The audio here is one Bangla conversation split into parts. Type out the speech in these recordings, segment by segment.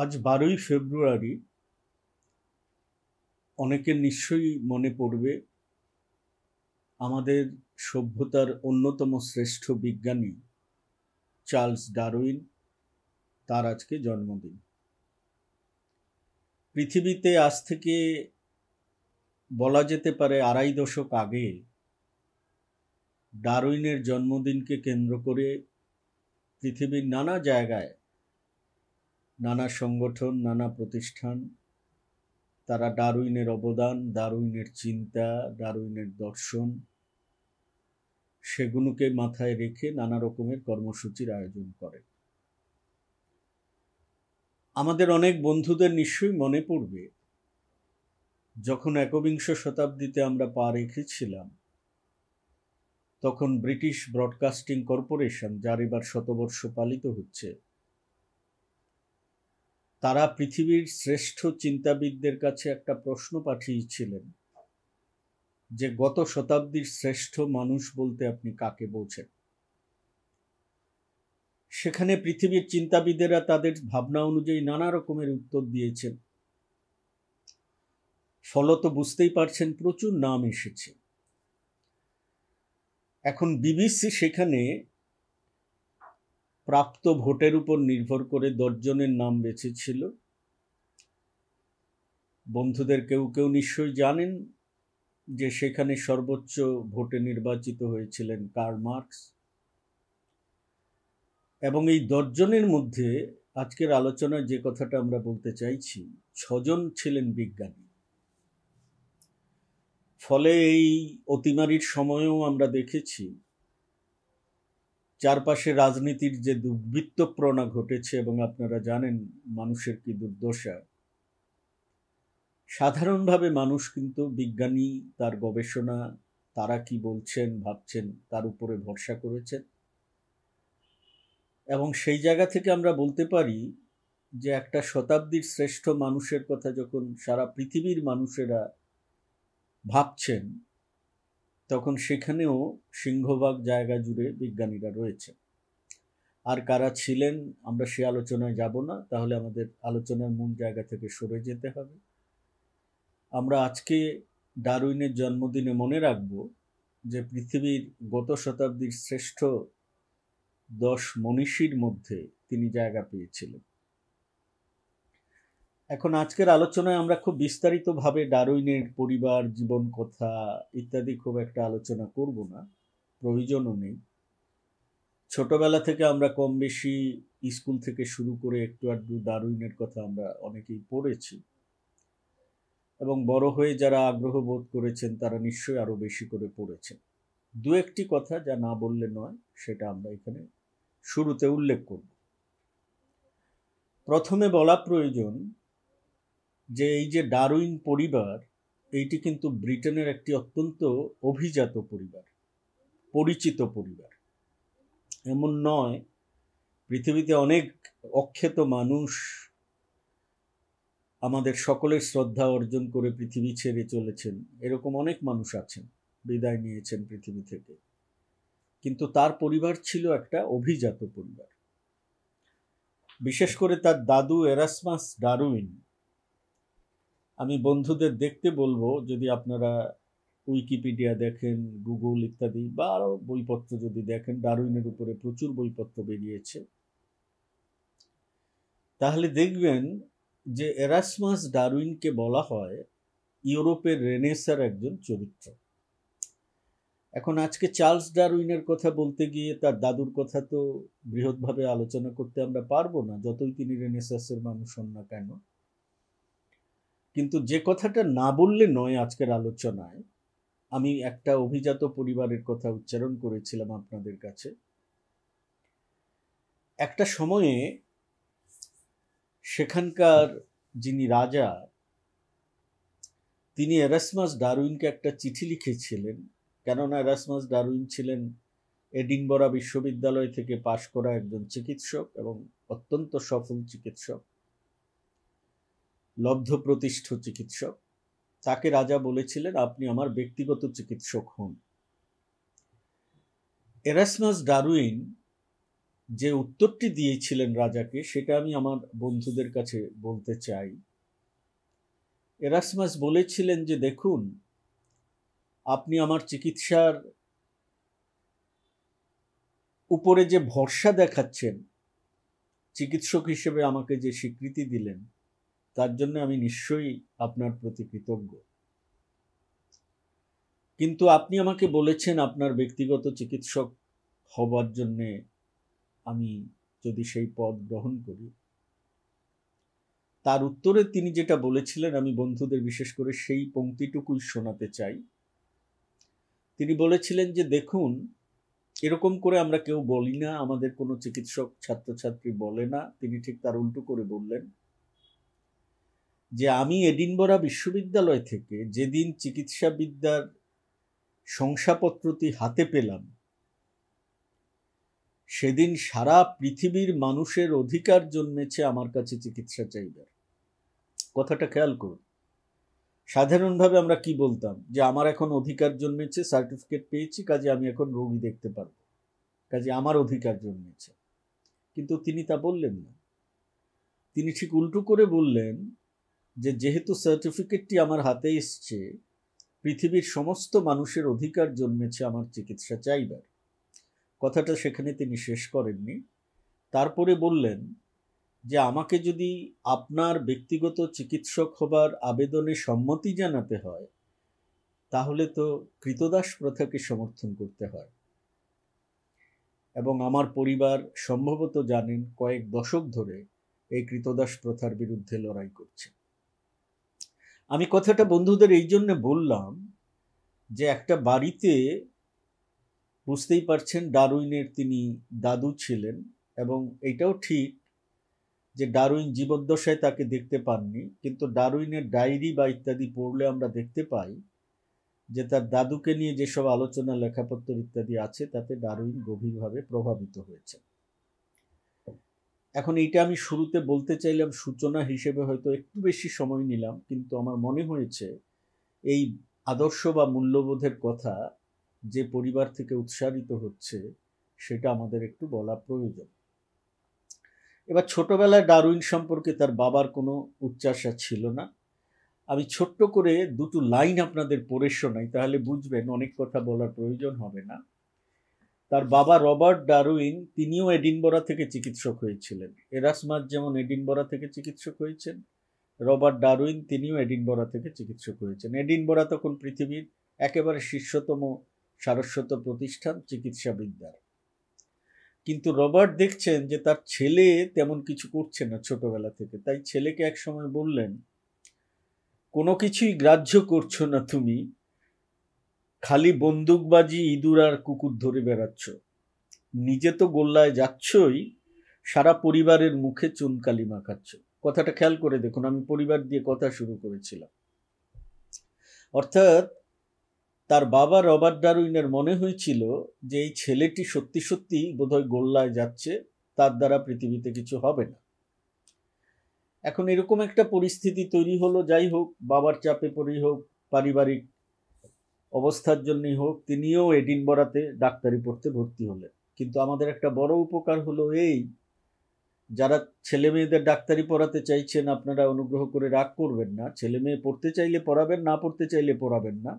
আজ বারোই ফেব্রুয়ারি অনেকে নিশ্চয়ই মনে পড়বে আমাদের সভ্যতার অন্যতম শ্রেষ্ঠ বিজ্ঞানী চার্লস ডারউইন তার আজকে জন্মদিন পৃথিবীতে আজ থেকে বলা যেতে পারে আড়াই দশক আগে ডারউইনের জন্মদিনকে কেন্দ্র করে পৃথিবীর নানা জায়গায় নানা সংগঠন নানা প্রতিষ্ঠান তারা ডারুইনের অবদান ডারুইনের চিন্তা ডারুইনের দর্শন সেগুলোকে মাথায় রেখে নানা রকমের কর্মসূচির আয়োজন করে আমাদের অনেক বন্ধুদের নিশ্চয়ই মনে পড়বে যখন একবিংশ শতাব্দীতে আমরা পা রেখেছিলাম তখন ব্রিটিশ ব্রডকাস্টিং কর্পোরেশন যার এবার শতবর্ষ পালিত হচ্ছে তারা পৃথিবীর শ্রেষ্ঠ চিন্তাবিদদের কাছে একটা প্রশ্ন পাঠিয়েছিলেন যে গত শতাব্দীর শ্রেষ্ঠ মানুষ বলতে আপনি কাকে বলছেন সেখানে পৃথিবীর চিন্তাবিদেরা তাদের ভাবনা অনুযায়ী নানা রকমের উত্তর দিয়েছেন ফলত বুঝতেই পারছেন প্রচুর নাম এসেছে এখন বিবিসি সেখানে প্রাপ্ত ভোটের উপর নির্ভর করে দশজনের নাম বেছে ছিল বন্ধুদের কেউ কেউ নিশ্চয়ই জানেন যে সেখানে সর্বোচ্চ ভোটে নির্বাচিত হয়েছিলেন কার মার্কস এবং এই দশজনের মধ্যে আজকের আলোচনায় যে কথাটা আমরা বলতে চাইছি ছজন ছিলেন বিজ্ঞানী ফলে এই অতিমারির সময়েও আমরা দেখেছি চারপাশে রাজনীতির যে দুর্বৃত্তপ্রণা ঘটেছে এবং আপনারা জানেন মানুষের কি দুর্দশা সাধারণভাবে মানুষ কিন্তু বিজ্ঞানী তার গবেষণা তারা কি বলছেন ভাবছেন তার উপরে ভরসা করেছেন এবং সেই জায়গা থেকে আমরা বলতে পারি যে একটা শতাব্দীর শ্রেষ্ঠ মানুষের কথা যখন সারা পৃথিবীর মানুষেরা ভাবছেন তখন সেখানেও সিংহভাগ জায়গা জুড়ে বিজ্ঞানীরা রয়েছে আর কারা ছিলেন আমরা সে আলোচনায় যাব না তাহলে আমাদের আলোচনার মূল জায়গা থেকে সরে যেতে হবে আমরা আজকে ডারউইনের জন্মদিনে মনে রাখব যে পৃথিবীর গত শতাব্দীর শ্রেষ্ঠ দশ মনীষীর মধ্যে তিনি জায়গা পেয়েছিলেন এখন আজকের আলোচনায় আমরা খুব বিস্তারিতভাবে ডারুইনের পরিবার জীবন কথা ইত্যাদি খুব একটা আলোচনা করব না প্রয়োজনও নেই ছোটবেলা থেকে আমরা কম বেশি স্কুল থেকে শুরু করে একটু আধটু ডারুইনের কথা আমরা অনেকেই পড়েছি এবং বড় হয়ে যারা আগ্রহ বোধ করেছেন তারা নিশ্চয়ই আরও বেশি করে পড়েছেন দু একটি কথা যা না বললে নয় সেটা আমরা এখানে শুরুতে উল্লেখ করব প্রথমে বলা প্রয়োজন যে এই যে ডারুইন পরিবার এইটি কিন্তু ব্রিটেনের একটি অত্যন্ত অভিজাত পরিবার পরিচিত পরিবার এমন নয় পৃথিবীতে অনেক অক্ষেত মানুষ আমাদের সকলের শ্রদ্ধা অর্জন করে পৃথিবী ছেড়ে চলেছেন এরকম অনেক মানুষ আছেন বিদায় নিয়েছেন পৃথিবী থেকে কিন্তু তার পরিবার ছিল একটা অভিজাত পরিবার বিশেষ করে তার দাদু এরাসমাস ডারুইন আমি বন্ধুদের দেখতে বলবো যদি আপনারা উইকিপিডিয়া দেখেন গুগল ইত্যাদি বা আরও বইপত্র যদি দেখেন ডারুইনের উপরে প্রচুর বইপত্র বেরিয়েছে তাহলে দেখবেন যে এরাসমাস ডারউইনকে বলা হয় ইউরোপের রেনেসার একজন চরিত্র এখন আজকে চার্লস ডারউইনের কথা বলতে গিয়ে তার দাদুর কথা তো বৃহৎভাবে আলোচনা করতে আমরা পারবো না যতই তিনি রেনেসাসের মানুষ হন না কেন কিন্তু যে কথাটা না বললে নয় আজকের আলোচনায় আমি একটা অভিজাত পরিবারের কথা উচ্চারণ করেছিলাম আপনাদের কাছে একটা সময়ে সেখানকার যিনি রাজা তিনি এরাসমাস ডারউইনকে একটা চিঠি লিখেছিলেন কেননা এরাসমাস ডারউইন ছিলেন এডিনবরা বিশ্ববিদ্যালয় থেকে পাশ করা একজন চিকিৎসক এবং অত্যন্ত সফল চিকিৎসক লব্ধ প্রতিষ্ঠ চিকিৎসক তাকে রাজা বলেছিলেন আপনি আমার ব্যক্তিগত চিকিৎসক হন এরাসমাস ডারুইন যে উত্তরটি দিয়েছিলেন রাজাকে সেটা আমি আমার বন্ধুদের কাছে বলতে চাই এরাসমাস বলেছিলেন যে দেখুন আপনি আমার চিকিৎসার উপরে যে ভরসা দেখাচ্ছেন চিকিৎসক হিসেবে আমাকে যে স্বীকৃতি দিলেন তার জন্য আমি নিশ্চয়ই আপনার প্রতি কৃতজ্ঞ কিন্তু আপনি আমাকে বলেছেন আপনার ব্যক্তিগত চিকিৎসক হবার জন্যে আমি যদি সেই পদ গ্রহণ করি তার উত্তরে তিনি যেটা বলেছিলেন আমি বন্ধুদের বিশেষ করে সেই পংক্তিটুকুই শোনাতে চাই তিনি বলেছিলেন যে দেখুন এরকম করে আমরা কেউ বলি না আমাদের কোনো চিকিৎসক ছাত্রছাত্রী বলে না তিনি ঠিক তার উল্টো করে বললেন যে আমি এডিনবরা বিশ্ববিদ্যালয় থেকে যেদিন চিকিৎসাবিদ্যার শংসাপত্রটি হাতে পেলাম সেদিন সারা পৃথিবীর মানুষের অধিকার জন্মেছে আমার কাছে চিকিৎসা চাইবার কথাটা খেয়াল করুন সাধারণভাবে আমরা কি বলতাম যে আমার এখন অধিকার জন্মেছে সার্টিফিকেট পেয়েছি কাজে আমি এখন রোগী দেখতে পারব কাজে আমার অধিকার জন্মেছে কিন্তু তিনি তা বললেন না তিনি ঠিক উল্টো করে বললেন যে যেহেতু সার্টিফিকেটটি আমার হাতে এসছে পৃথিবীর সমস্ত মানুষের অধিকার জন্মেছে আমার চিকিৎসা চাইবার কথাটা সেখানে তিনি শেষ করেননি তারপরে বললেন যে আমাকে যদি আপনার ব্যক্তিগত চিকিৎসক হবার আবেদনে সম্মতি জানাতে হয় তাহলে তো কৃতদাস প্রথাকে সমর্থন করতে হয় এবং আমার পরিবার সম্ভবত জানেন কয়েক দশক ধরে এই কৃতদাস প্রথার বিরুদ্ধে লড়াই করছে আমি কথাটা বন্ধুদের এই জন্যে বললাম যে একটা বাড়িতে বুঝতেই পারছেন ডারউইনের তিনি দাদু ছিলেন এবং এটাও ঠিক যে ডারউইন জীবদ্দশায় তাকে দেখতে পাননি কিন্তু ডারুইনের ডায়েরি বা ইত্যাদি পড়লে আমরা দেখতে পাই যে তার দাদুকে নিয়ে যেসব আলোচনা লেখাপত্র ইত্যাদি আছে তাতে ডারউইন গভীরভাবে প্রভাবিত হয়েছে এখন এটা আমি শুরুতে বলতে চাইলাম সূচনা হিসেবে হয়তো একটু বেশি সময় নিলাম কিন্তু আমার মনে হয়েছে এই আদর্শ বা মূল্যবোধের কথা যে পরিবার থেকে উৎসাহিত হচ্ছে সেটা আমাদের একটু বলা প্রয়োজন এবার ছোটবেলায় ডারউইন সম্পর্কে তার বাবার কোনো উচ্চাসা ছিল না আমি ছোট্ট করে দুটো লাইন আপনাদের পড়ে শোনাই তাহলে বুঝবেন অনেক কথা বলার প্রয়োজন হবে না তার বাবা রবার্ট ডারুইন তিনিও এডিনবরা থেকে চিকিৎসক হয়েছিলেন এরাসমাস যেমন এডিনবরা থেকে চিকিৎসক হয়েছেন রবার্ট ডারুইন তিনিও এডিনবরা থেকে চিকিৎসক হয়েছেন এডিনবরা তখন পৃথিবীর একেবারে শীর্ষতম সারস্বত প্রতিষ্ঠান চিকিৎসাবিদ্যার কিন্তু রবার্ট দেখছেন যে তার ছেলে তেমন কিছু করছে না ছোটবেলা থেকে তাই ছেলেকে এক সময় বললেন কোনো কিছুই গ্রাহ্য করছো না তুমি খালি বন্দুকবাজি ইঁদুর আর কুকুর ধরে বেড়াচ্ছ নিজে তো গোল্লায় যাচ্ছই সারা পরিবারের মুখে চুনকালি মাখাচ্ছ কথাটা খেয়াল করে দেখুন আমি পরিবার দিয়ে কথা শুরু করেছিলাম অর্থাৎ তার বাবা রবার্ট ডারুইনের মনে হয়েছিল যে এই ছেলেটি সত্যি সত্যি বোধহয় গোল্লায় যাচ্ছে তার দ্বারা পৃথিবীতে কিছু হবে না এখন এরকম একটা পরিস্থিতি তৈরি হলো যাই হোক বাবার চাপে পড়েই হোক পারিবারিক অবস্থার জন্যই হোক তিনিও এডিন বরাতে ডাক্তারি পড়তে ভর্তি হলেন কিন্তু আমাদের একটা বড় উপকার হলো এই যারা ছেলে মেয়েদের ডাক্তারি পড়াতে চাইছেন আপনারা অনুগ্রহ করে রাগ করবেন না ছেলে মেয়ে পড়তে চাইলে পড়াবেন না পড়তে চাইলে পড়াবেন না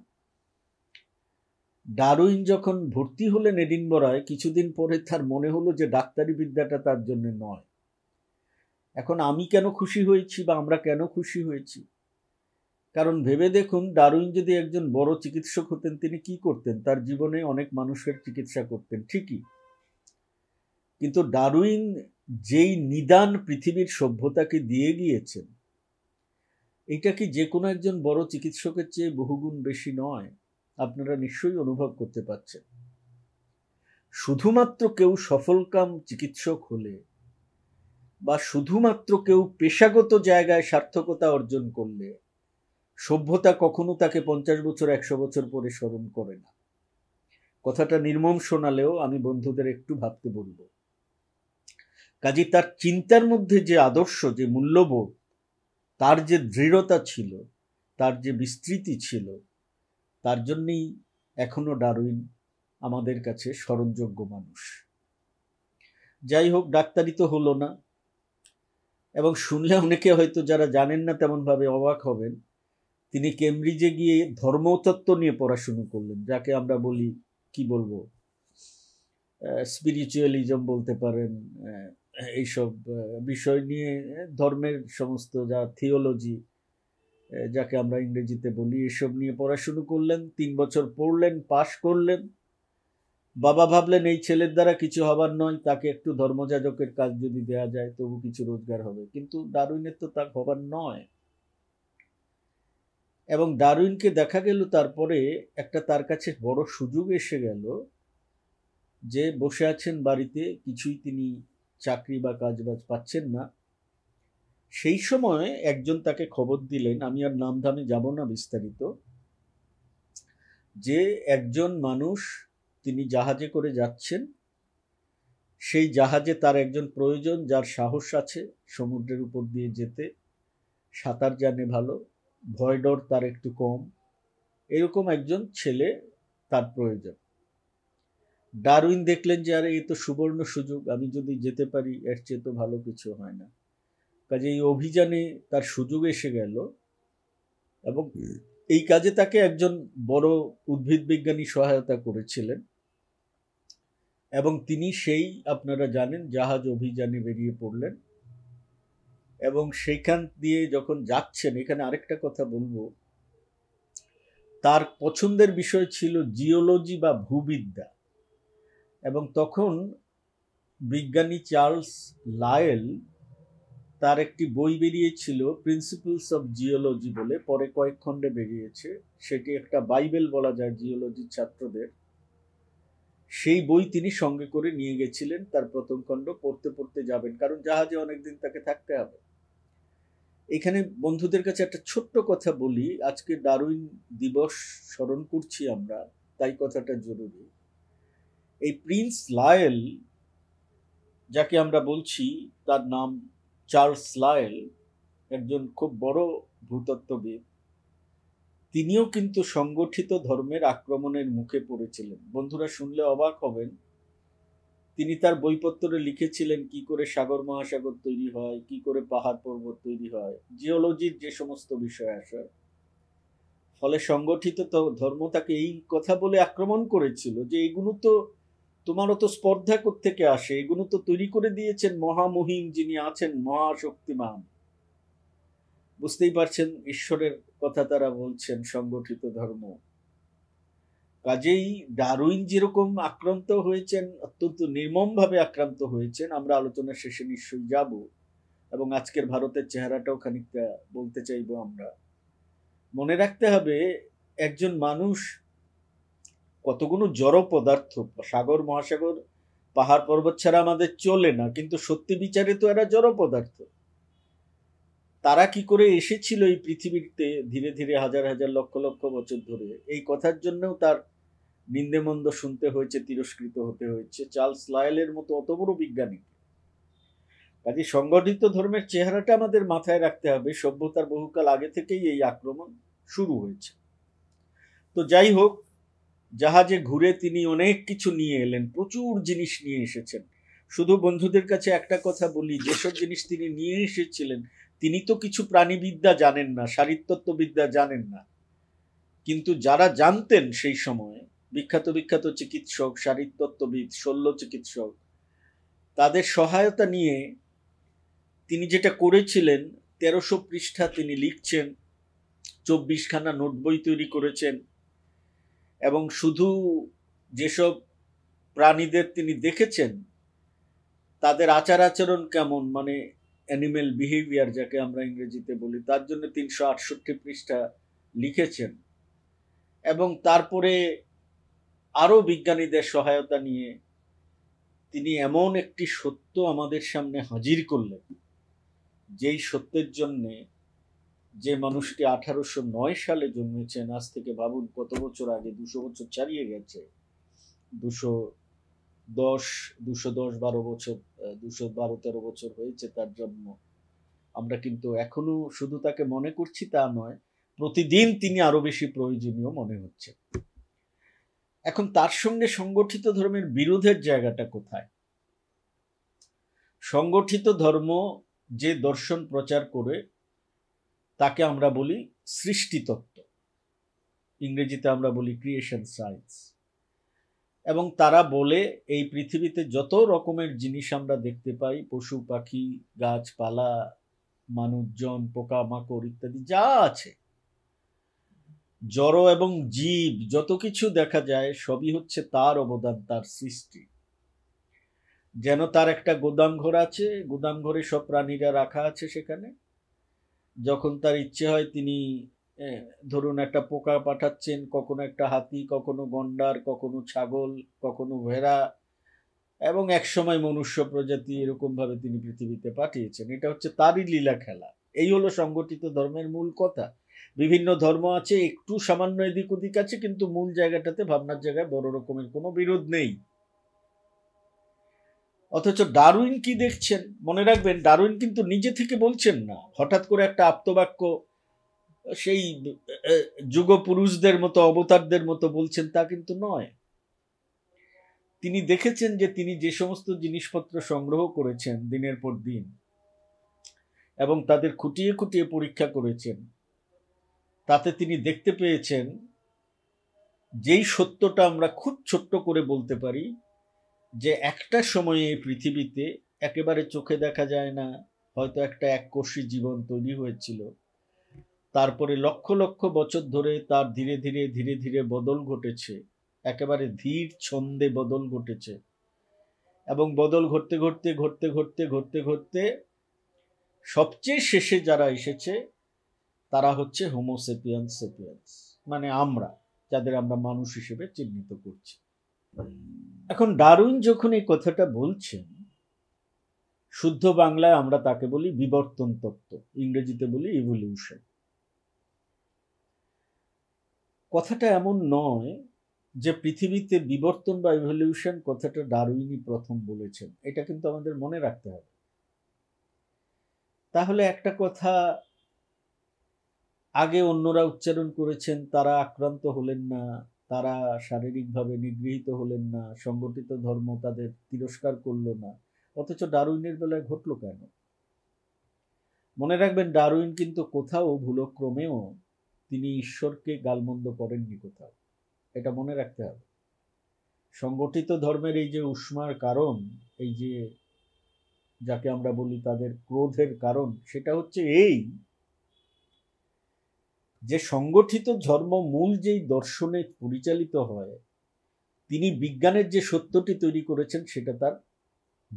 ডারুইন যখন ভর্তি হলেন এডিন বরায় কিছুদিন পরে তার মনে হলো যে ডাক্তারি বিদ্যাটা তার জন্য নয় এখন আমি কেন খুশি হয়েছি বা আমরা কেন খুশি হয়েছি কারণ ভেবে দেখুন ডারুইন যদি একজন বড় চিকিৎসক হতেন তিনি কি করতেন তার জীবনে অনেক মানুষের চিকিৎসা করতেন ঠিকই কিন্তু ডারুইন যেই নিদান পৃথিবীর সভ্যতাকে দিয়ে গিয়েছেন এটা কি যে কোনো একজন বড় চিকিৎসকের চেয়ে বহুগুণ বেশি নয় আপনারা নিশ্চয়ই অনুভব করতে পারছেন শুধুমাত্র কেউ সফলকাম চিকিৎসক হলে বা শুধুমাত্র কেউ পেশাগত জায়গায় সার্থকতা অর্জন করলে সভ্যতা কখনো তাকে পঞ্চাশ বছর একশো বছর পরে স্মরণ করে না কথাটা নির্মম শোনালেও আমি বন্ধুদের একটু ভাবতে বলব কাজে তার চিন্তার মধ্যে যে আদর্শ যে মূল্যবোধ তার যে দৃঢ়তা ছিল তার যে বিস্তৃতি ছিল তার জন্যেই এখনও ডারউইন আমাদের কাছে স্মরণযোগ্য মানুষ যাই হোক ডাক্তারি তো হলো না এবং শুনলে অনেকে হয়তো যারা জানেন না তেমনভাবে অবাক হবেন তিনি কেমব্রিজে গিয়ে ধর্মতত্ত্ব নিয়ে পড়াশুনো করলেন যাকে আমরা বলি কি বলবো স্পিরিচুয়ালিজম বলতে পারেন এইসব বিষয় নিয়ে ধর্মের সমস্ত যা থিওলজি যাকে আমরা ইংরেজিতে বলি এসব নিয়ে পড়াশুনো করলেন তিন বছর পড়লেন পাশ করলেন বাবা ভাবলেন এই ছেলের দ্বারা কিছু হবার নয় তাকে একটু ধর্মযাজকের কাজ যদি দেয়া যায় তবু কিছু রোজগার হবে কিন্তু দারুইনের তো তার হবার নয় এবং ডারউইনকে দেখা গেল তারপরে একটা তার কাছে বড় সুযোগ এসে গেল যে বসে আছেন বাড়িতে কিছুই তিনি চাকরি বা কাজবাজ পাচ্ছেন না সেই সময় একজন তাকে খবর দিলেন আমি আর নামধামে যাব না বিস্তারিত যে একজন মানুষ তিনি জাহাজে করে যাচ্ছেন সেই জাহাজে তার একজন প্রয়োজন যার সাহস আছে সমুদ্রের উপর দিয়ে যেতে সাঁতার জানে ভালো ভয় ডর তার একটু কম এরকম একজন ছেলে তার প্রয়োজন ডারউইন দেখলেন যে আরে এ তো সুবর্ণ সুযোগ আমি যদি যেতে পারি এর চেয়ে তো ভালো কিছু হয় না কাজে এই অভিযানে তার সুযোগ এসে গেল এবং এই কাজে তাকে একজন বড় উদ্ভিদ বিজ্ঞানী সহায়তা করেছিলেন এবং তিনি সেই আপনারা জানেন জাহাজ অভিযানে বেরিয়ে পড়লেন এবং সেইখান দিয়ে যখন যাচ্ছেন এখানে আরেকটা কথা বলবো তার পছন্দের বিষয় ছিল জিওলজি বা ভূবিদ্যা এবং তখন বিজ্ঞানী চার্লস লায়েল তার একটি বই বেরিয়েছিল প্রিন্সিপালস অফ জিওলজি বলে পরে কয়েক খণ্ডে বেরিয়েছে সেটি একটা বাইবেল বলা যায় জিওলজির ছাত্রদের সেই বই তিনি সঙ্গে করে নিয়ে গেছিলেন তার প্রথম খণ্ড পড়তে পড়তে যাবেন কারণ জাহাজে অনেকদিন তাকে থাকতে হবে এখানে বন্ধুদের কাছে একটা ছোট্ট কথা বলি আজকে ডারুইন দিবস স্মরণ করছি আমরা তাই কথাটা জরুরি এই প্রিন্স লায়েল যাকে আমরা বলছি তার নাম চার্লস লায়েল একজন খুব বড় ভূতত্ত্ববিদ তিনিও কিন্তু সংগঠিত ধর্মের আক্রমণের মুখে পড়েছিলেন বন্ধুরা শুনলে অবাক হবেন তিনি তার বইপত্রে লিখেছিলেন কি করে সাগর মহাসাগর তৈরি হয় কি করে পাহাড় পর্বত তৈরি হয় জিওলজির যে সমস্ত বিষয় আসে ফলে সংগঠিত ধর্ম তাকে এই কথা বলে আক্রমণ করেছিল যে এগুলো তো তোমারও তো স্পর্ধা থেকে আসে এগুলো তো তৈরি করে দিয়েছেন মহামহিম যিনি আছেন মহাশক্তিমান বুঝতেই পারছেন ঈশ্বরের কথা তারা বলছেন সংগঠিত ধর্ম কাজেই ডারুইন যেরকম আক্রান্ত হয়েছেন অত্যন্ত নির্মমভাবে আক্রান্ত হয়েছেন আমরা আলোচনা শেষে নিশ্চয়ই যাব এবং আজকের ভারতের চেহারাটাও খানিকটা বলতে চাইব আমরা মনে রাখতে হবে একজন মানুষ কতগুলো জড় পদার্থ সাগর মহাসাগর পাহাড় পর্বত ছাড়া আমাদের চলে না কিন্তু সত্যি বিচারে তো এরা জড় পদার্থ তারা কি করে এসেছিল এই পৃথিবীতে ধীরে ধীরে হাজার হাজার লক্ষ লক্ষ বছর ধরে এই কথার জন্যও তার নিন্দেমন্দ শুনতে হয়েছে তিরস্কৃত হতে হয়েছে চার্লস লায়েলের মতো অত বড় বিজ্ঞানী কাজে সংগঠিত ধর্মের চেহারাটা আমাদের মাথায় রাখতে হবে সভ্যতার বহুকাল আগে থেকেই এই আক্রমণ শুরু হয়েছে তো যাই হোক জাহাজে ঘুরে তিনি অনেক কিছু নিয়ে এলেন প্রচুর জিনিস নিয়ে এসেছেন শুধু বন্ধুদের কাছে একটা কথা বলি যেসব জিনিস তিনি নিয়ে এসেছিলেন তিনি তো কিছু প্রাণীবিদ্যা জানেন না শারীরতত্ত্ববিদ্যা জানেন না কিন্তু যারা জানতেন সেই সময়ে বিখ্যাত বিখ্যাত চিকিৎসক শারীরতত্ত্ববিদ শল্য চিকিৎসক তাদের সহায়তা নিয়ে তিনি যেটা করেছিলেন তেরোশো পৃষ্ঠা তিনি লিখছেন চব্বিশখানা নোট বই তৈরি করেছেন এবং শুধু যেসব প্রাণীদের তিনি দেখেছেন তাদের আচার আচরণ কেমন মানে অ্যানিমেল বিহেভিয়ার যাকে আমরা ইংরেজিতে বলি তার জন্য তিনশো আটষট্টি পৃষ্ঠা লিখেছেন এবং তারপরে আরও বিজ্ঞানীদের সহায়তা নিয়ে তিনি এমন একটি সত্য আমাদের সামনে হাজির করলেন যেই সত্যের জন্যে যে মানুষটি আঠারোশো নয় সালে জন্মেছেন আজ থেকে ভাবুন কত বছর আগে দুশো বছর ছাড়িয়ে গেছে দুশো দশ দুশো দশ বারো বছর দুশো বারো তেরো বছর হয়েছে তার জন্ম আমরা কিন্তু এখনো শুধু তাকে মনে করছি তা নয় প্রতিদিন তিনি আরো বেশি প্রয়োজনীয় মনে হচ্ছে এখন তার সঙ্গে সংগঠিত ধর্মের বিরোধের জায়গাটা কোথায় সংগঠিত ধর্ম যে দর্শন প্রচার করে তাকে আমরা বলি সৃষ্টিতত্ত্ব ইংরেজিতে আমরা বলি ক্রিয়েশন সায়েন্স এবং তারা বলে এই পৃথিবীতে যত রকমের জিনিস আমরা দেখতে পাই পশু পাখি গাছপালা মানুষজন পোকামাকড় ইত্যাদি যা আছে জড় এবং জীব যত কিছু দেখা যায় সবই হচ্ছে তার অবদান তার সৃষ্টি যেন তার একটা গোদাম ঘর আছে গোদাম ঘরে সব প্রাণীরা রাখা আছে সেখানে যখন তার ইচ্ছে হয় তিনি ধরুন একটা পোকা পাঠাচ্ছেন কখনো একটা হাতি কখনো গন্ডার কখনো ছাগল কখনো ভেড়া এবং একসময় মনুষ্য প্রজাতি এরকমভাবে তিনি পৃথিবীতে পাঠিয়েছেন এটা হচ্ছে তারই লীলা খেলা এই হলো সংগঠিত ধর্মের মূল কথা বিভিন্ন ধর্ম আছে একটু সামান্য এদিক ওদিক আছে কিন্তু মূল জায়গাটাতে ভাবনার জায়গায় বড় রকমের কোনো বিরোধ নেই অথচ ডারুইন কি দেখছেন মনে রাখবেন ডারুইন কিন্তু নিজে থেকে বলছেন না হঠাৎ করে একটা আত্মবাক্য সেই যুগপুরুষদের মতো অবতারদের মতো বলছেন তা কিন্তু নয় তিনি দেখেছেন যে তিনি যে সমস্ত জিনিসপত্র সংগ্রহ করেছেন দিনের পর দিন এবং তাদের খুটিয়ে খুটিয়ে পরীক্ষা করেছেন তাতে তিনি দেখতে পেয়েছেন যেই সত্যটা আমরা খুব ছোট্ট করে বলতে পারি যে একটা সময়ে এই পৃথিবীতে একেবারে চোখে দেখা যায় না হয়তো একটা কোষী জীবন তৈরি হয়েছিল তারপরে লক্ষ লক্ষ বছর ধরে তার ধীরে ধীরে ধীরে ধীরে বদল ঘটেছে একেবারে ধীর ছন্দে বদল ঘটেছে এবং বদল ঘটতে ঘটতে ঘটতে ঘটতে ঘটতে ঘটতে সবচেয়ে শেষে যারা এসেছে তারা হচ্ছে হোমোসেপিয়ান্স সেপিয়ান্স মানে আমরা যাদের আমরা মানুষ হিসেবে চিহ্নিত করছি এখন ডারুইন যখন এই কথাটা বলছেন শুদ্ধ বাংলায় আমরা তাকে বলি বিবর্তন তত্ত্ব ইংরেজিতে বলি ইভলিউশন কথাটা এমন নয় যে পৃথিবীতে বিবর্তন বা ইভলিউশন কথাটা ডারউইনই প্রথম বলেছেন এটা কিন্তু আমাদের মনে রাখতে হবে তাহলে একটা কথা আগে অন্যরা উচ্চারণ করেছেন তারা আক্রান্ত হলেন না তারা শারীরিকভাবে নিগৃহীত হলেন না সংগঠিত ধর্ম তাদের তিরস্কার করল না অথচ ডারউইনের বেলায় ঘটল কেন মনে রাখবেন ডারউইন কিন্তু কোথাও ভুলক্রমেও তিনি ঈশ্বরকে গালমন্দ করেননি কোথাও এটা মনে রাখতে হবে সংগঠিত ধর্মের এই যে উষ্মার কারণ এই যে যাকে আমরা বলি তাদের ক্রোধের কারণ সেটা হচ্ছে এই যে সংগঠিত ধর্ম মূল যেই দর্শনে পরিচালিত হয় তিনি বিজ্ঞানের যে সত্যটি তৈরি করেছেন সেটা তার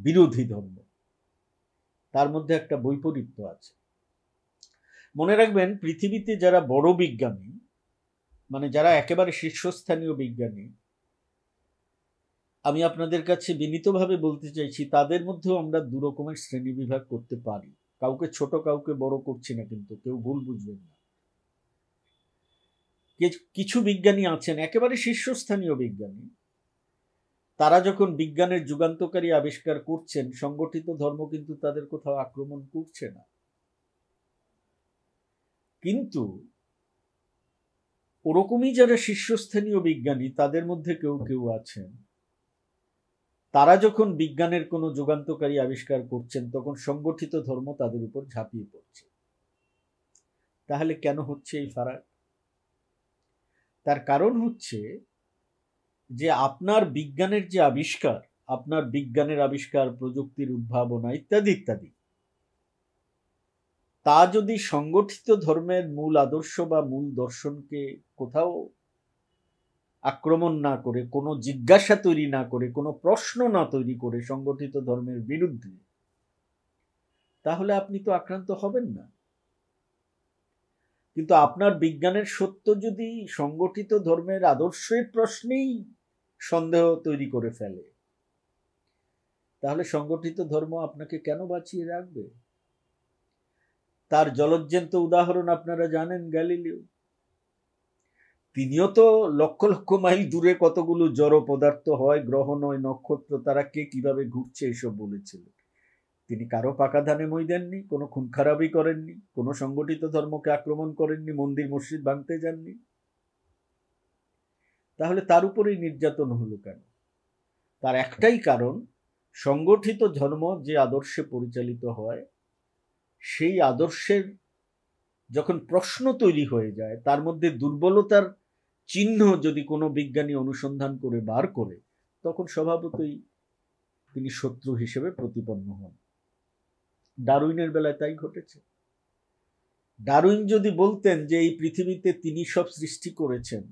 বিরোধী ধর্ম তার মধ্যে একটা বৈপরীত্য আছে মনে রাখবেন পৃথিবীতে যারা বড় বিজ্ঞানী মানে যারা একেবারে শীর্ষস্থানীয় বিজ্ঞানী আমি আপনাদের কাছে বিনীতভাবে বলতে চাইছি তাদের মধ্যেও আমরা দুরকমের শ্রেণীবিভাগ করতে পারি কাউকে ছোট কাউকে বড় করছি না কিন্তু কেউ ভুল বুঝবেন না কিছু বিজ্ঞানী আছেন একেবারে শীর্ষস্থানীয় বিজ্ঞানী তারা যখন বিজ্ঞানের যুগান্তকারী আবিষ্কার করছেন সংগঠিত ধর্ম কিন্তু তাদের কোথাও আক্রমণ করছে না কিন্তু ওরকমই যারা শীর্ষস্থানীয় বিজ্ঞানী তাদের মধ্যে কেউ কেউ আছেন তারা যখন বিজ্ঞানের কোনো যুগান্তকারী আবিষ্কার করছেন তখন সংগঠিত ধর্ম তাদের উপর ঝাঁপিয়ে পড়ছে তাহলে কেন হচ্ছে এই ফারাক তার কারণ হচ্ছে যে আপনার বিজ্ঞানের যে আবিষ্কার আপনার বিজ্ঞানের আবিষ্কার প্রযুক্তির উদ্ভাবনা ইত্যাদি ইত্যাদি তা যদি সংগঠিত ধর্মের মূল আদর্শ বা মূল দর্শনকে কোথাও আক্রমণ না করে কোনো জিজ্ঞাসা তৈরি না করে কোনো প্রশ্ন না তৈরি করে সংগঠিত ধর্মের বিরুদ্ধে তাহলে আপনি তো আক্রান্ত হবেন না কিন্তু আপনার বিজ্ঞানের সত্য যদি সংগঠিত ধর্মের আদর্শের প্রশ্নেই সন্দেহ তৈরি করে ফেলে তাহলে সংগঠিত ধর্ম আপনাকে কেন বাঁচিয়ে রাখবে তার জলজ্জন্ত উদাহরণ আপনারা জানেন গ্যালিলিও তিনিও তো লক্ষ লক্ষ মাইল দূরে কতগুলো জড় পদার্থ হয় গ্রহ নয় নক্ষত্র তারা কে কিভাবে ঘুরছে এসব বলেছিলেন তিনি কারো পাকা ধানে মই দেননি কোনো খারাপই করেননি কোনো সংগঠিত ধর্মকে আক্রমণ করেননি মন্দির মসজিদ ভাঙতে যাননি তাহলে তার উপরেই নির্যাতন হলো কেন তার একটাই কারণ সংগঠিত ধর্ম যে আদর্শে পরিচালিত হয় সেই আদর্শের যখন প্রশ্ন তৈরি হয়ে যায় তার মধ্যে দুর্বলতার চিহ্ন যদি কোনো বিজ্ঞানী অনুসন্ধান করে বার করে তখন স্বভাবতই তিনি শত্রু হিসেবে প্রতিপন্ন হন ডারুইনের বেলায় তাই ঘটেছে ডারুইন যদি বলতেন যে এই পৃথিবীতে তিনি সব সৃষ্টি করেছেন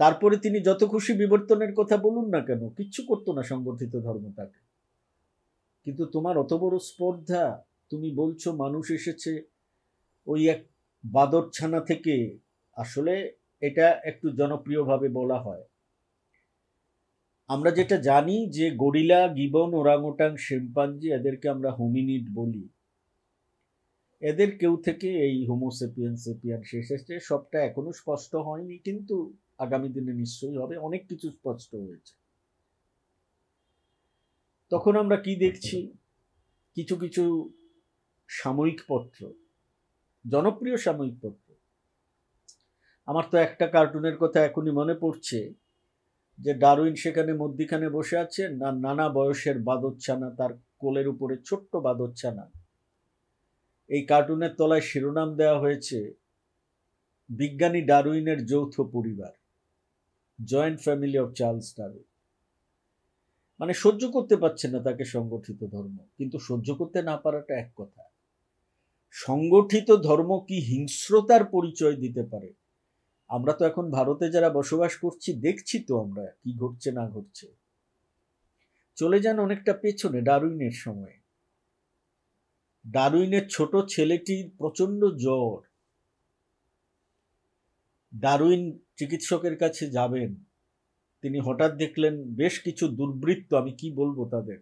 তারপরে তিনি যত খুশি বিবর্তনের কথা বলুন না কেন কিচ্ছু করতো না সংগঠিত ধর্ম তাকে কিন্তু তোমার অত বড় স্পর্ধা তুমি বলছো মানুষ এসেছে ওই এক বাদরছানা থেকে আসলে এটা একটু জনপ্রিয়ভাবে বলা হয় আমরা যেটা জানি যে গরিলা গিবন ওরাংওটাং শিম্পাঞ্জি এদেরকে আমরা হোমিনিড বলি এদের কেউ থেকে এই হোমোসেপিয়ান সেপিয়ান শেষ এসছে সবটা এখনো স্পষ্ট হয়নি কিন্তু আগামী দিনে নিশ্চয়ই হবে অনেক কিছু স্পষ্ট হয়েছে তখন আমরা কি দেখছি কিছু কিছু সাময়িক পত্র জনপ্রিয় সাময়িক পত্র আমার তো একটা কার্টুনের কথা এখনই মনে পড়ছে যে ডারুইন সেখানে মধ্যিখানে বসে আছে না নানা বয়সের বাদচ্ছানা তার কোলের উপরে ছোট্ট বাদচ্ছানা এই কার্টুনের তলায় শিরোনাম দেওয়া হয়েছে বিজ্ঞানী ডারুইনের যৌথ পরিবার joint family of Charles Darwin মানে সহ্য করতে পারছে না তাকে সংগঠিত ধর্ম কিন্তু সহ্য করতে না পারাটা এক কথা সংগঠিত ধর্ম কি হিংস্রতার পরিচয় দিতে পারে আমরা তো এখন ভারতে যারা বসবাস করছি দেখছি তো আমরা কি ঘটছে না ঘটছে চলে যান অনেকটা পেছনে ডারুইনের সময়ে ডারুইনের ছোট ছেলেটির প্রচন্ড জ্বর ডারুইন চিকিৎসকের কাছে যাবেন তিনি হঠাৎ দেখলেন বেশ কিছু দুর্বৃত্ত আমি কি বলবো তাদের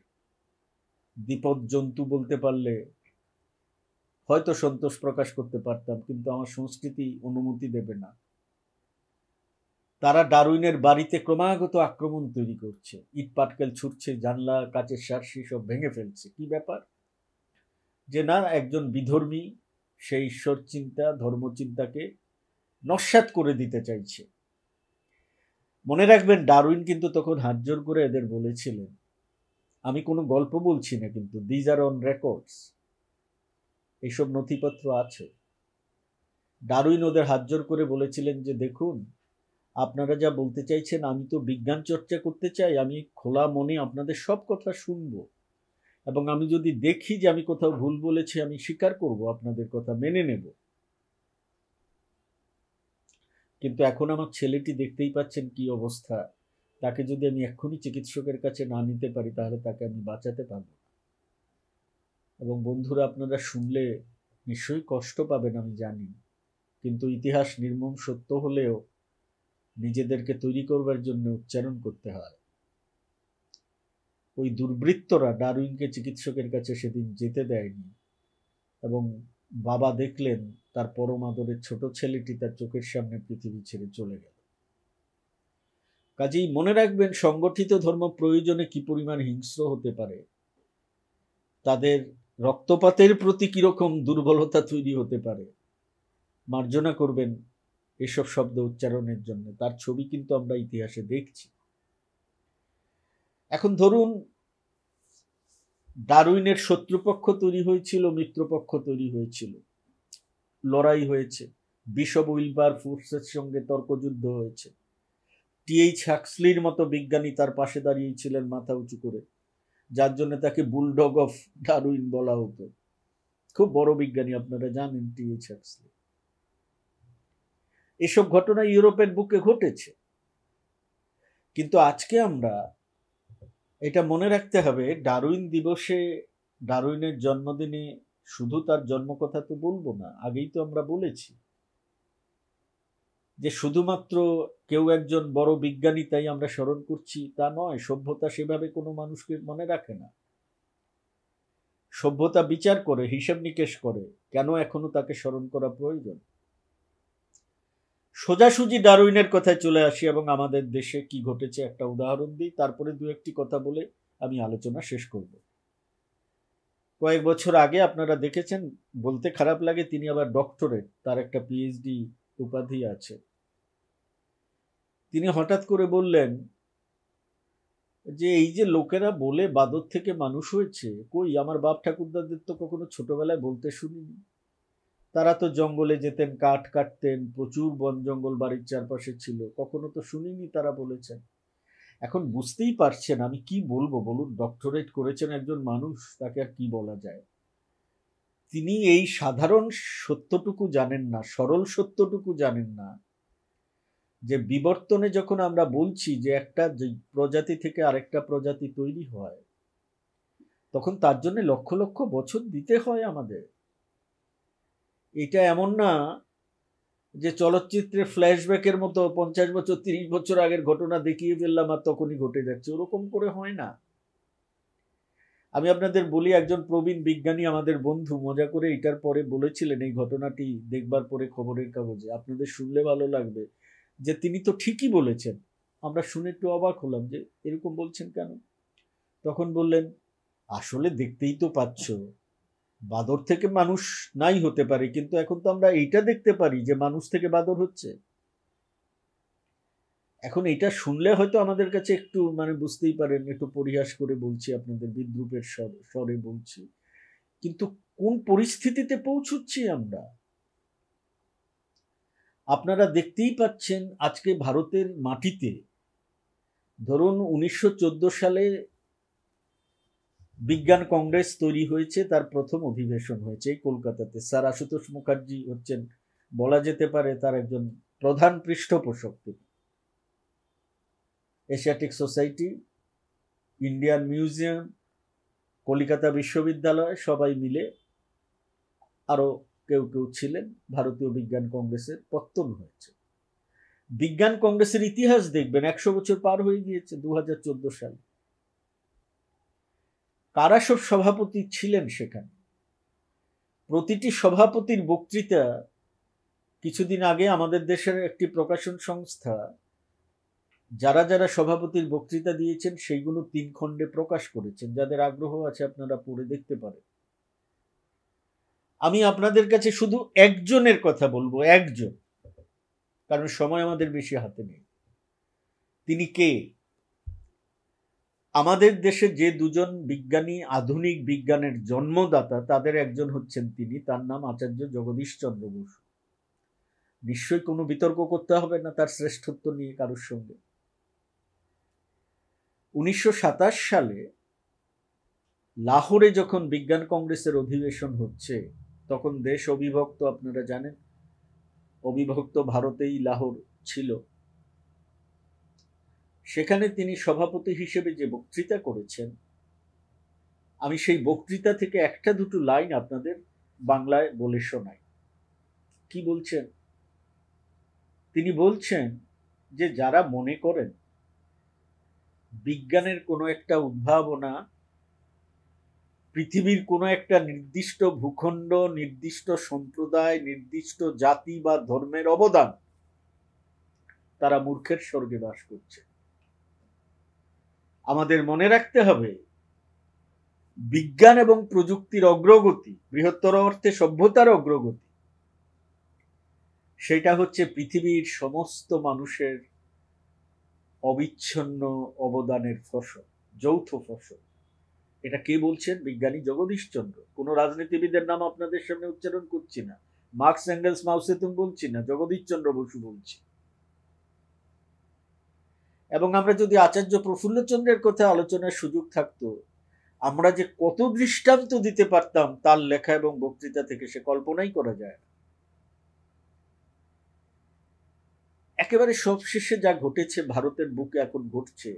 দ্বিপদ জন্তু বলতে পারলে হয়তো সন্তোষ প্রকাশ করতে পারতাম কিন্তু আমার সংস্কৃতি অনুমতি দেবে না তারা ডারউইনের বাড়িতে ক্রমাগত আক্রমণ তৈরি করছে ইট পাটকেল ছুটছে জানলা কাচের সারসি সব ভেঙে ফেলছে কি ব্যাপার যে না একজন বিধর্মী সেই ঈশ্বর চিন্তা ধর্মচিন্তাকে নস্যাত করে দিতে চাইছে মনে রাখবেন ডারউইন কিন্তু তখন হাত জোর করে এদের বলেছিলেন আমি কোনো গল্প বলছি না কিন্তু দিজ আর অন রেকর্ডস এইসব নথিপত্র আছে ডারউইন ওদের হাত জোর করে বলেছিলেন যে দেখুন আপনারা যা বলতে চাইছেন আমি তো বিজ্ঞান চর্চা করতে চাই আমি খোলা মনে আপনাদের সব কথা শুনব এবং আমি যদি দেখি যে আমি কোথাও ভুল বলেছি আমি স্বীকার করব আপনাদের কথা মেনে নেব কিন্তু এখন আমার ছেলেটি দেখতেই পাচ্ছেন কি অবস্থা তাকে যদি আমি এক্ষুনি চিকিৎসকের কাছে না নিতে পারি তাহলে তাকে আমি বাঁচাতে পারব এবং বন্ধুরা আপনারা শুনলে নিশ্চয়ই কষ্ট পাবেন আমি জানি কিন্তু ইতিহাস নির্মম সত্য হলেও নিজেদেরকে তৈরি করবার জন্য উচ্চারণ করতে হয় ওই দুর্বৃত্তরা ডারউইনকে চিকিৎসকের কাছে সেদিন যেতে দেয়নি এবং বাবা দেখলেন তার পরম আদরের ছোট ছেলেটি তার চোখের সামনে পৃথিবী ছেড়ে চলে গেল কাজেই মনে রাখবেন সংগঠিত ধর্ম প্রয়োজনে কি পরিমাণ হিংস্র হতে পারে তাদের রক্তপাতের প্রতি কিরকম দুর্বলতা তৈরি হতে পারে মার্জনা করবেন এসব শব্দ উচ্চারণের জন্য তার ছবি কিন্তু আমরা ইতিহাসে দেখছি এখন ধরুন ডারুইনের শত্রুপক্ষ তৈরি হয়েছিল মিত্রপক্ষ তৈরি হয়েছিল লড়াই হয়েছে বিশব উইলবার ফোর্সের সঙ্গে তর্কযুদ্ধ হয়েছে টিএইচ হ্যাক্সলির মতো বিজ্ঞানী তার পাশে দাঁড়িয়েছিলেন মাথা উঁচু করে যার জন্য তাকে বুলডগ অফ ডারুইন বলা হতো খুব বড় বিজ্ঞানী আপনারা জানেন টিএইচ হ্যাক্সলি এসব ঘটনা ইউরোপের বুকে ঘটেছে কিন্তু আজকে আমরা এটা মনে রাখতে হবে ডারুইন দিবসে ডারুইনের জন্মদিনে শুধু তার জন্মকথা তো বলবো না আগেই তো আমরা বলেছি যে শুধুমাত্র কেউ একজন বড় বিজ্ঞানী তাই আমরা স্মরণ করছি তা নয় সভ্যতা সেভাবে কোনো মানুষকে মনে রাখে না সভ্যতা বিচার করে হিসাব নিকেশ করে কেন এখনো তাকে স্মরণ করা প্রয়োজন সোজাসুজি ডারউইনের কথায় চলে আসি এবং আমাদের দেশে কি ঘটেছে একটা উদাহরণ দিই তারপরে দু একটি কথা বলে আমি আলোচনা শেষ করব কয়েক বছর আগে আপনারা দেখেছেন বলতে খারাপ লাগে তিনি আবার ডক্টরেট তার একটা পিএইচডি উপাধি আছে তিনি হঠাৎ করে বললেন যে এই যে লোকেরা বলে বাদর থেকে মানুষ হয়েছে কই আমার বাপ ঠাকুরদাদের তো কখনো ছোটবেলায় বলতে শুনিনি তারা তো জঙ্গলে যেতেন কাঠ কাটতেন প্রচুর বন জঙ্গল বাড়ির চারপাশে ছিল কখনো তো শুনিনি তারা বলেছেন এখন বুঝতেই পারছেন আমি কি বলবো বলুন ডক্টরেট করেছেন একজন মানুষ তাকে আর কি বলা যায় তিনি এই সাধারণ সত্যটুকু জানেন না সরল সত্যটুকু জানেন না যে বিবর্তনে যখন আমরা বলছি যে একটা প্রজাতি থেকে আরেকটা প্রজাতি তৈরি হয় তখন তার জন্য লক্ষ লক্ষ বছর দিতে হয় আমাদের এটা এমন না যে চলচ্চিত্রে ফ্ল্যাশব্যাকের মতো পঞ্চাশ বছর তিরিশ বছর আগের ঘটনা দেখিয়ে ফেললাম আর তখনই ঘটে যাচ্ছে ওরকম করে হয় না আমি আপনাদের বলি একজন প্রবীণ বিজ্ঞানী আমাদের বন্ধু মজা করে এটার পরে বলেছিলেন এই ঘটনাটি দেখবার পরে খবরের কাগজে আপনাদের শুনলে ভালো লাগবে যে তিনি তো ঠিকই বলেছেন আমরা শুনে একটু অবাক হলাম যে এরকম বলছেন কেন তখন বললেন আসলে দেখতেই তো পাচ্ছ বাদর থেকে মানুষ নাই হতে পারে কিন্তু এখন তো আমরা এইটা দেখতে পারি যে মানুষ থেকে বাদর হচ্ছে এখন এটা শুনলে হয়তো আমাদের কাছে একটু মানে বুঝতেই পারেন একটু পরিহাস করে বলছি আপনাদের বিদ্রুপের স্বরে বলছি কিন্তু কোন পরিস্থিতিতে পৌঁছচ্ছি আমরা আপনারা দেখতেই পাচ্ছেন আজকে ভারতের মাটিতে ধরুন উনিশশো সালে বিজ্ঞান কংগ্রেস তৈরি হয়েছে তার প্রথম অধিবেশন হয়েছে কলকাতাতে স্যার আশুতোষ মুখার্জি হচ্ছেন বলা যেতে পারে তার একজন প্রধান পৃষ্ঠপোষক তিনি Asiatic Society Indian museum Calcutta বিশ্ববিদ্যালয় সবাই মিলে আরও কেউ কেউ ছিলেন ভারতীয় বিজ্ঞান কংগ্রেসের পত্তন হয়েছে বিজ্ঞান কংগ্রেসের ইতিহাস দেখবেন একশো বছর পার হয়ে গিয়েছে দু সালে কারা সব সভাপতি ছিলেন সেখানে প্রতিটি সভাপতির বক্তৃতা কিছুদিন আগে আমাদের দেশের একটি প্রকাশন সংস্থা যারা যারা সভাপতির বক্তৃতা দিয়েছেন সেইগুলো তিন খণ্ডে প্রকাশ করেছেন যাদের আগ্রহ আছে আপনারা পড়ে দেখতে পারেন আমি আপনাদের কাছে শুধু একজনের কথা বলবো একজন কারণ সময় আমাদের বেশি হাতে নেই তিনি কে আমাদের দেশে যে দুজন বিজ্ঞানী আধুনিক বিজ্ঞানের জন্মদাতা তাদের একজন হচ্ছেন তিনি তার নাম আচার্য জগদীশ চন্দ্র বসু নিশ্চয়ই কোনো বিতর্ক করতে হবে না তার শ্রেষ্ঠত্ব নিয়ে কারোর সঙ্গে উনিশশো সালে লাহোরে যখন বিজ্ঞান কংগ্রেসের অধিবেশন হচ্ছে তখন দেশ অবিভক্ত আপনারা জানেন অবিভক্ত ভারতেই লাহোর ছিল সেখানে তিনি সভাপতি হিসেবে যে বক্তৃতা করেছেন আমি সেই বক্তৃতা থেকে একটা দুটো লাইন আপনাদের বাংলায় বলে শোনাই কি বলছেন তিনি বলছেন যে যারা মনে করেন বিজ্ঞানের কোনো একটা উদ্ভাবনা পৃথিবীর কোনো একটা নির্দিষ্ট ভূখণ্ড নির্দিষ্ট সম্প্রদায় নির্দিষ্ট জাতি বা ধর্মের অবদান তারা মূর্খের স্বর্গে বাস করছে আমাদের মনে রাখতে হবে বিজ্ঞান এবং প্রযুক্তির অগ্রগতি বৃহত্তর অর্থে সভ্যতার অগ্রগতি সেটা হচ্ছে পৃথিবীর সমস্ত মানুষের অবিচ্ছন্ন অবদানের ফসল যৌথ ফসল এটা কে বলছেন বিজ্ঞানী জগদীশচন্দ্র কোনো রাজনীতিবিদের নাম আপনাদের সামনে উচ্চারণ করছি না মার্কস অ্যাঙ্গেলস মাউসেতুন বলছি না জগদীশচন্দ্র বসু বলছি এবং আমরা যদি আচার্য প্রফুল্লচন্দ্রের কথা আলোচনার সুযোগ থাকতো আমরা যে কত দৃষ্টান্ত দিতে পারতাম তার লেখা এবং বক্তৃতা থেকে সে কল্পনাই করা যায় একেবারে সবশেষে যা ঘটেছে ভারতের বুকে এখন ঘটছে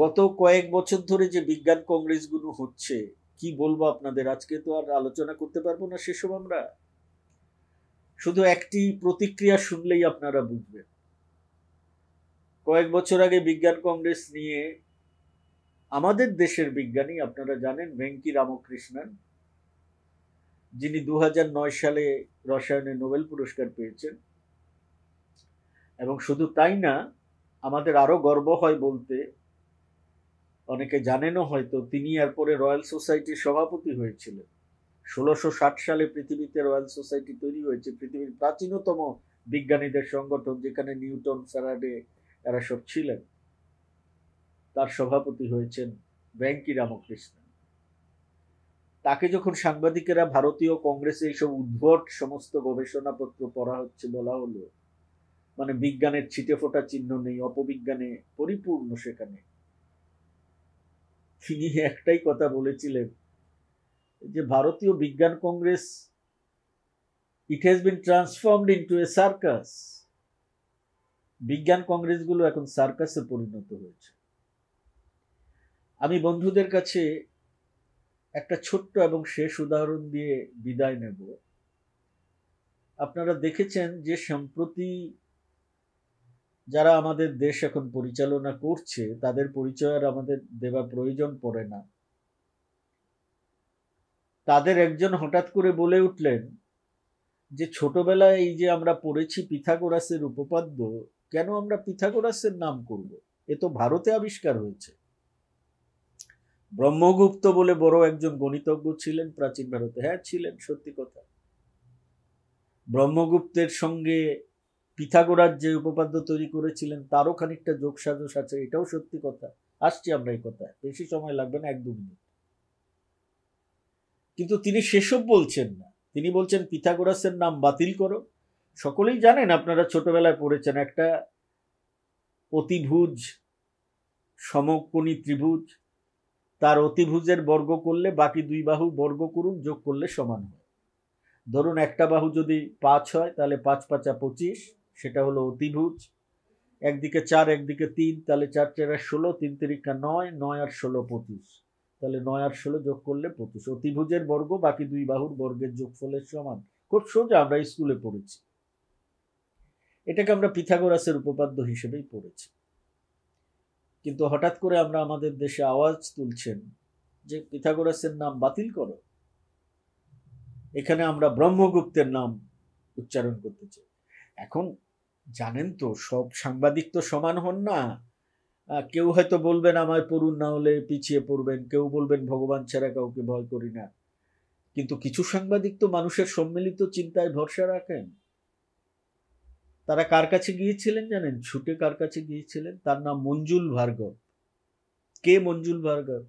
গত কয়েক বছর ধরে যে বিজ্ঞান কংগ্রেসগুলো হচ্ছে কি বলবো আপনাদের আজকে তো আর আলোচনা করতে পারবো না সেসব আমরা শুধু একটি প্রতিক্রিয়া শুনলেই আপনারা বুঝবেন কয়েক বছর আগে বিজ্ঞান কংগ্রেস নিয়ে আমাদের দেশের বিজ্ঞানী আপনারা জানেন ভেঙ্কি রামকৃষ্ণন যিনি দু সালে রসায়নে নোবেল পুরস্কার পেয়েছেন এবং শুধু তাই না আমাদের আরও গর্ব হয় বলতে অনেকে জানেনও হয়তো তিনি এরপরে রয়্যাল সোসাইটির সভাপতি হয়েছিলেন ষোলোশো সালে পৃথিবীতে রয়্যাল সোসাইটি তৈরি হয়েছে পৃথিবীর প্রাচীনতম বিজ্ঞানীদের সংগঠন যেখানে নিউটন ফ্যারাডে এরা সব ছিলেন তার সভাপতি হয়েছেন ব্যাঙ্কি রামকৃষ্ণ তাকে যখন সাংবাদিকেরা ভারতীয় কংগ্রেসে এইসব উদ্ভট সমস্ত গবেষণাপত্র পড়া হচ্ছে বলা হলো মানে বিজ্ঞানের ছিটে ফোটা চিহ্ন নেই অপবিজ্ঞানে পরিপূর্ণ সেখানে তিনি একটাই কথা বলেছিলেন যে ভারতীয় বিজ্ঞান congress it has been transformed into a circus বিজ্ঞান কংগ্রেসগুলো এখন সার্কাসে পরিণত হয়েছে আমি বন্ধুদের কাছে একটা ছোট্ট এবং শেষ উদাহরণ দিয়ে বিদায় নেব আপনারা দেখেছেন যে সম্প্রতি যারা আমাদের দেশ এখন পরিচালনা করছে তাদের পরিচয় আর আমাদের দেওয়া প্রয়োজন পড়ে না তাদের একজন হঠাৎ করে বলে উঠলেন যে ছোটবেলায় এই যে আমরা পড়েছি পিথাগোরাসের উপপাদ্য কেন আমরা পিথাগোরাসের নাম করব এ তো ভারতে আবিষ্কার হয়েছে ব্রহ্মগুপ্ত বলে বড় একজন গণিতজ্ঞ ছিলেন প্রাচীন ভারতে হ্যাঁ ছিলেন সত্যি কথা ব্রহ্মগুপ্তের সঙ্গে পিথাগোরাস যে উপপাদ্য তৈরি করেছিলেন তারও খানিকটা যোগসাজস আছে এটাও সত্যি কথা আসছি আমরা এই কথায় বেশি সময় লাগবে না এক দু মিনিট কিন্তু তিনি সেসব বলছেন না তিনি বলছেন পিথাগোরাসের নাম বাতিল করো সকলেই জানেন আপনারা ছোটবেলায় পড়েছেন একটা অতিভুজ সমকোণী ত্রিভুজ তার অতিভুজের বর্গ করলে বাকি দুই বাহু বর্গ করুন যোগ করলে সমান হয় ধরুন একটা বাহু যদি পাঁচ হয় তাহলে পাঁচ পাঁচা পঁচিশ সেটা হলো অতিভুজ একদিকে চার একদিকে তিন তাহলে চার চার আর ষোলো তিন তিরিকা নয় নয় আর ষোলো পঁচিশ তাহলে নয় আর ষোলো যোগ করলে পঁচিশ অতিভুজের বর্গ বাকি দুই বাহুর বর্গের যোগফলের সমান খুব সোজা আমরা স্কুলে পড়েছি এটাকে আমরা পিথাগোরাসের উপপাদ্য হিসেবেই পড়েছি কিন্তু হঠাৎ করে আমরা আমাদের দেশে আওয়াজ তুলছেন যে পিথাগোরাসের নাম বাতিল করো এখানে আমরা ব্রহ্মগুপ্তের নাম উচ্চারণ করতে চাই এখন জানেন তো সব সাংবাদিক তো সমান হন না কেউ হয়তো বলবেন আমায় পড়ুন না হলে পিছিয়ে পড়বেন কেউ বলবেন ভগবান ছাড়া কাউকে ভয় করি না কিন্তু কিছু সাংবাদিক তো মানুষের সম্মিলিত চিন্তায় ভরসা রাখেন তারা কার কাছে গিয়েছিলেন জানেন ছুটে কার কাছে গিয়েছিলেন তার নাম মঞ্জুল ভার্গব কে মঞ্জুল ভার্গব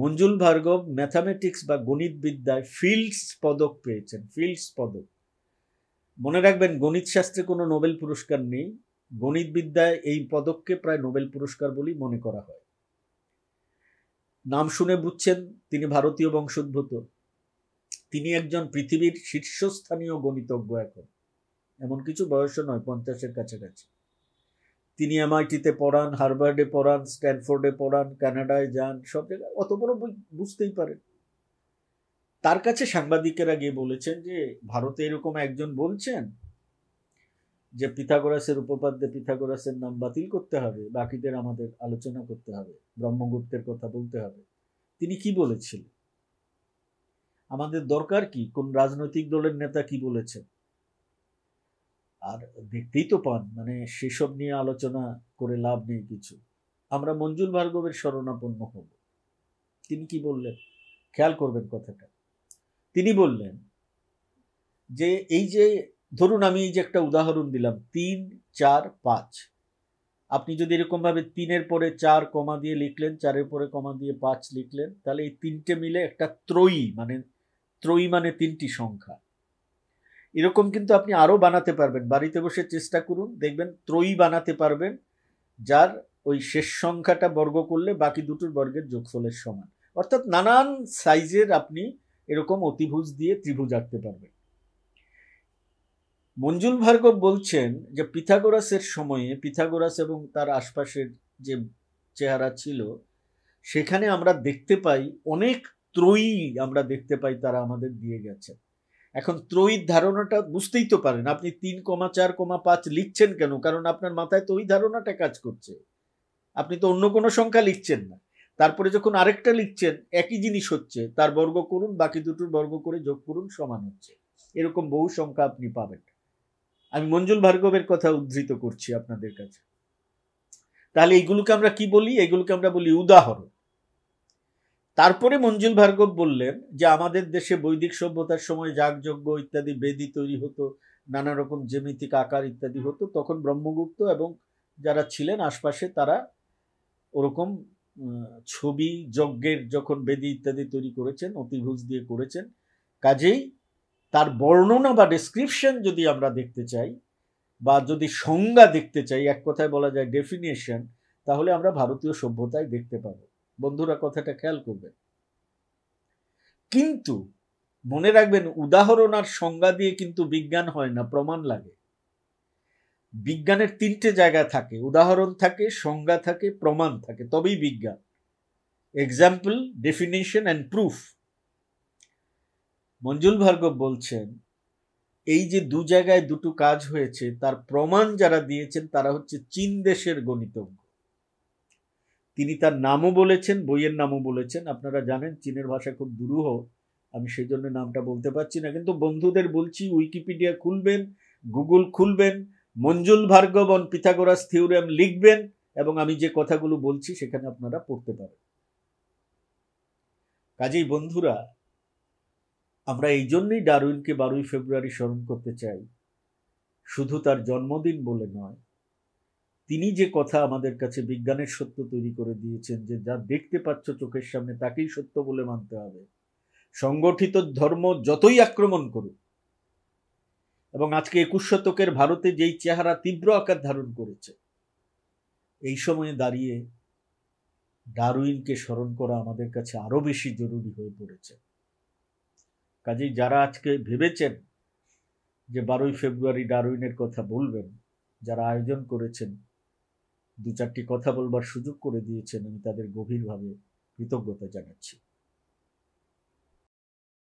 মঞ্জুল ভার্গব ম্যাথামেটিক্স বা গণিত বিদ্যায় ফিল্ডস পদক পেয়েছেন ফিল্ডস পদক মনে রাখবেন গণিত শাস্ত্রে কোনো নোবেল পুরস্কার নেই গণিত বিদ্যায় এই পদককে প্রায় নোবেল পুরস্কার বলেই মনে করা হয় নাম শুনে বুঝছেন তিনি ভারতীয় বংশোদ্ভূত তিনি একজন পৃথিবীর শীর্ষস্থানীয় গণিতজ্ঞ এখন এমন কিছু বয়সও নয় পঞ্চাশের কাছাকাছি তিনি এমআইটিতে পড়ান হার্ভার্ডে পড়ান স্ট্যানফোর্ডে পড়ান কানাডায় যান সব জায়গায় অত বড় বুঝতেই পারেন তার কাছে সাংবাদিকেরা গিয়ে বলেছেন যে ভারতে এরকম একজন বলছেন যে পিথাগোরাসের উপপাদ্যে পিথাগোরাসের নাম বাতিল করতে হবে বাকিদের আমাদের আলোচনা করতে হবে ব্রহ্মগুপ্তের কথা বলতে হবে তিনি কি বলেছিলেন আমাদের দরকার কি কোন রাজনৈতিক দলের নেতা কি বলেছেন আর দেখতেই তো পান মানে সেসব নিয়ে আলোচনা করে লাভ নেই কিছু আমরা মঞ্জুল ভার্গবের শরণাপন্ন হব তিনি কি বললেন খেয়াল করবেন কথাটা তিনি বললেন যে এই যে ধরুন আমি এই যে একটা উদাহরণ দিলাম তিন চার পাঁচ আপনি যদি এরকমভাবে তিনের পরে চার কমা দিয়ে লিখলেন চারের পরে কমা দিয়ে পাঁচ লিখলেন তাহলে এই তিনটে মিলে একটা ত্রয়ী মানে ত্রয়ী মানে তিনটি সংখ্যা এরকম কিন্তু আপনি আরও বানাতে পারবেন বাড়িতে বসে চেষ্টা করুন দেখবেন ত্রয়ী বানাতে পারবেন যার ওই শেষ সংখ্যাটা বর্গ করলে বাকি দুটোর বর্গের যোগফলের সমান অর্থাৎ নানান সাইজের আপনি এরকম অতিভুজ দিয়ে ত্রিভুজ আঁকতে পারবেন মঞ্জুল ভার্গব বলছেন যে পিথাগোরাসের সময়ে পিথাগোরাস এবং তার আশপাশের যে চেহারা ছিল সেখানে আমরা দেখতে পাই অনেক ত্রয়ী আমরা দেখতে পাই তারা আমাদের দিয়ে গেছে এখন ত্রয়ীর ধারণাটা বুঝতেই তো পারেন আপনি তিন কমা চার কমা পাঁচ লিখছেন কেন কারণ আপনার মাথায় তো ওই ধারণাটা কাজ করছে আপনি তো অন্য কোনো সংখ্যা লিখছেন না তারপরে যখন আরেকটা লিখছেন একই জিনিস হচ্ছে তার বর্গ করুন বাকি দুটোর বর্গ করে যোগ করুন সমান হচ্ছে এরকম বহু সংখ্যা আপনি পাবেন আমি মঞ্জুল ভার্গবের কথা উদ্ধৃত করছি আপনাদের কাছে তাহলে এইগুলোকে আমরা কি বলি এগুলোকে আমরা বলি উদাহরণ তারপরে মঞ্জুল ভার্গব বললেন যে আমাদের দেশে বৈদিক সভ্যতার সময় যাগযজ্ঞ ইত্যাদি বেদি তৈরি হতো নানা রকম জ্যামিতিক আকার ইত্যাদি হতো তখন ব্রহ্মগুপ্ত এবং যারা ছিলেন আশপাশে তারা ওরকম ছবি যজ্ঞের যখন বেদি ইত্যাদি তৈরি করেছেন অতিভুজ দিয়ে করেছেন কাজেই তার বর্ণনা বা ডেসক্রিপশন যদি আমরা দেখতে চাই বা যদি সংজ্ঞা দেখতে চাই এক কথায় বলা যায় ডেফিনেশন তাহলে আমরা ভারতীয় সভ্যতায় দেখতে পাবো বন্ধুরা কথাটা খেয়াল করবেন কিন্তু মনে রাখবেন উদাহরণ আর সংজ্ঞা দিয়ে কিন্তু বিজ্ঞান হয় না প্রমাণ লাগে বিজ্ঞানের তিনটে জায়গা থাকে উদাহরণ থাকে সংজ্ঞা থাকে প্রমাণ থাকে তবেই বিজ্ঞান example definition and proof Manjul Bhargava বলছেন এই যে দু জায়গায় দুটো কাজ হয়েছে তার প্রমাণ যারা দিয়েছেন তারা হচ্ছে চীন দেশের গণিতজ্ঞ তিনি তার নামও বলেছেন বইয়ের নামও বলেছেন আপনারা জানেন চীনের ভাষা খুব দুরূহ আমি সেই জন্য নামটা বলতে পারছি না কিন্তু বন্ধুদের বলছি উইকিপিডিয়া খুলবেন গুগল খুলবেন Manjul Bhargava on Pythagoras theorem লিখবেন এবং আমি যে কথাগুলো বলছি সেখানে আপনারা পড়তে পারেন কাজেই বন্ধুরা আমরা এই জন্যই ডারউইনকে বারোই ফেব্রুয়ারি স্মরণ করতে চাই শুধু তার জন্মদিন বলে নয় তিনি যে কথা আমাদের কাছে বিজ্ঞানের সত্য তৈরি করে দিয়েছেন যে যা দেখতে পাচ্ছ চোখের সামনে তাকেই সত্য বলে মানতে হবে সংগঠিত ধর্ম যতই আক্রমণ করুক এবং আজকে একুশ শতকের ভারতে যেই চেহারা তীব্র আকার ধারণ করেছে এই সময়ে দাঁড়িয়ে ডারুইনকে স্মরণ করা আমাদের কাছে আরও বেশি জরুরি হয়ে পড়েছে কাজেই যারা আজকে ভেবেছেন যে বারোই ফেব্রুয়ারি ডারুইনের কথা বলবেন যারা আয়োজন করেছেন দু চারটি কথা বলবার সুযোগ করে দিয়েছেন আমি তাদের গভীরভাবে কৃতজ্ঞতা জানাচ্ছি